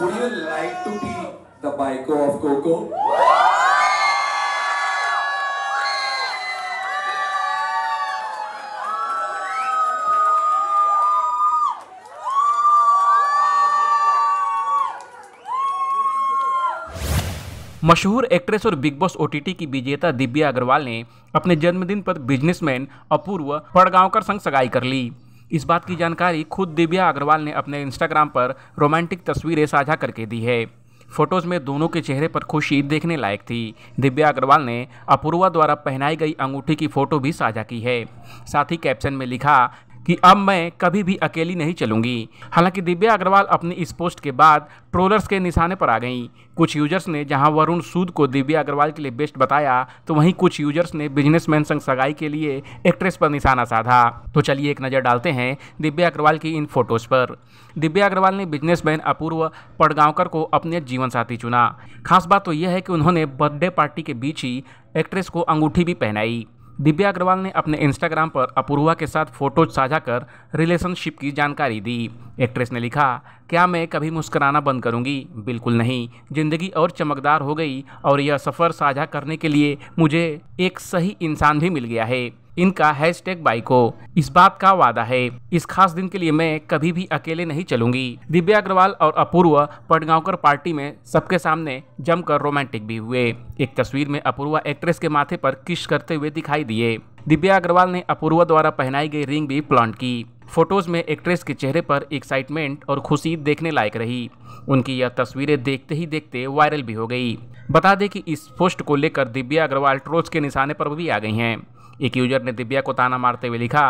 Would you like to be the Baiko of Coco? मशहूर actress और Bigg Boss OTT की विजेता दिव्या अग्रवाल ने अपने जन्मदिन पर बिजनेसमैन अपूर्व पड़गांवकर संग सगाई कर ली इस बात की जानकारी खुद दिव्या अग्रवाल ने अपने इंस्टाग्राम पर रोमांटिक तस्वीरें साझा करके दी है फोटोज में दोनों के चेहरे पर खुशी देखने लायक थी दिव्या अग्रवाल ने अपूर्वा द्वारा पहनाई गई अंगूठी की फोटो भी साझा की है साथ ही कैप्शन में लिखा कि अब मैं कभी भी अकेली नहीं चलूंगी हालांकि दिव्या अग्रवाल अपनी इस पोस्ट के बाद ट्रोलर्स के निशाने पर आ गईं कुछ यूजर्स ने जहां वरुण सूद को दिव्या अग्रवाल के लिए बेस्ट बताया तो वहीं कुछ यूजर्स ने बिजनेसमैन संग सगाई के लिए एक्ट्रेस पर निशाना साधा तो चलिए एक नज़र डालते हैं दिव्या अग्रवाल की इन फोटोज पर दिव्या अग्रवाल ने बिजनेसमैन अपूर्व पड़गांवकर को अपने जीवन साथी चुना खास बात तो यह है कि उन्होंने बर्थडे पार्टी के बीच ही एक्ट्रेस को अंगूठी भी पहनाई दिव्या अग्रवाल ने अपने इंस्टाग्राम पर अपूर्वा के साथ फोटो साझा कर रिलेशनशिप की जानकारी दी एक्ट्रेस ने लिखा क्या मैं कभी मुस्कराना बंद करूंगी बिल्कुल नहीं ज़िंदगी और चमकदार हो गई और यह सफ़र साझा करने के लिए मुझे एक सही इंसान भी मिल गया है इनका हैश टैग बाइको इस बात का वादा है इस खास दिन के लिए मैं कभी भी अकेले नहीं चलूंगी दिव्या अग्रवाल और अपूर्व पटगांवकर पार्टी में सबके सामने जमकर रोमांटिक भी हुए एक तस्वीर में अपूर्वा एक्ट्रेस के माथे पर किश करते हुए दिखाई दिए दिव्या अग्रवाल ने अपूर्वा द्वारा पहनाई गई रिंग भी प्लांट की फोटोज में एक्ट्रेस के चेहरे पर एक्साइटमेंट और खुशी देखने लायक रही उनकी यह तस्वीरें देखते ही देखते वायरल भी हो गई बता दें कि इस पोस्ट को लेकर दिव्या अग्रवाल ट्रोल्स के निशाने पर भी आ गई हैं एक यूजर ने दिव्या को ताना मारते हुए लिखा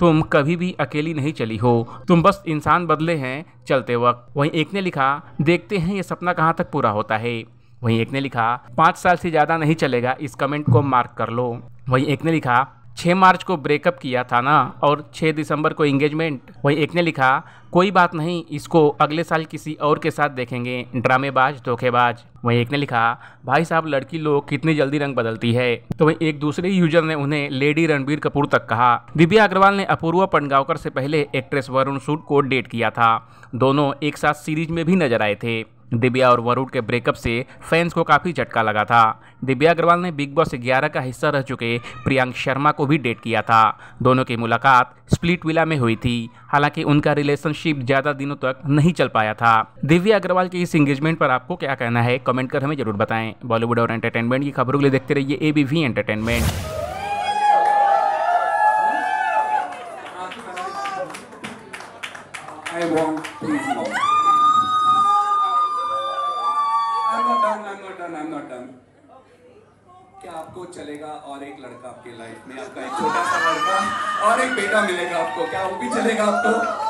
तुम कभी भी अकेली नहीं चली हो तुम बस इंसान बदले हैं चलते वक्त वहीं एक ने लिखा देखते हैं ये सपना कहाँ तक पूरा होता है वहीं एक ने लिखा पाँच साल से ज़्यादा नहीं चलेगा इस कमेंट को मार्क कर लो वहीं एक ने लिखा छः मार्च को ब्रेकअप किया था ना और छः दिसंबर को इंगेजमेंट वही एक ने लिखा कोई बात नहीं इसको अगले साल किसी और के साथ देखेंगे ड्रामेबाज धोखेबाज वहीं एक ने लिखा भाई साहब लड़की लोग कितनी जल्दी रंग बदलती है तो वही एक दूसरे यूजर ने उन्हें लेडी रणबीर कपूर तक कहा दिव्या अग्रवाल ने अपूर्वा पंडगांवकर से पहले एक्ट्रेस वरुण सूट को डेट किया था दोनों एक साथ सीरीज में भी नजर आए थे दिव्या और वरुण के ब्रेकअप से फैंस को काफ़ी झटका लगा था दिव्या अग्रवाल ने बिग बॉस ग्यारह का हिस्सा रह चुके प्रियांक शर्मा को भी डेट किया था दोनों की मुलाकात स्प्लिट विला में हुई थी हालांकि उनका रिलेशनशिप ज़्यादा दिनों तक नहीं चल पाया था दिव्या अग्रवाल के इस एंगेजमेंट पर आपको क्या कहना है कमेंट कर हमें जरूर बताएं बॉलीवुड और एंटरटेनमेंट की खबरों के लिए देखते रहिए A entertainment I want not done I am not done क्या आपको चलेगा और एक लड़का आपके लाइफ में आपका एक छोटा सा लड़का और एक बेटा मिलेगा आपको क्या वो भी चलेगा आपको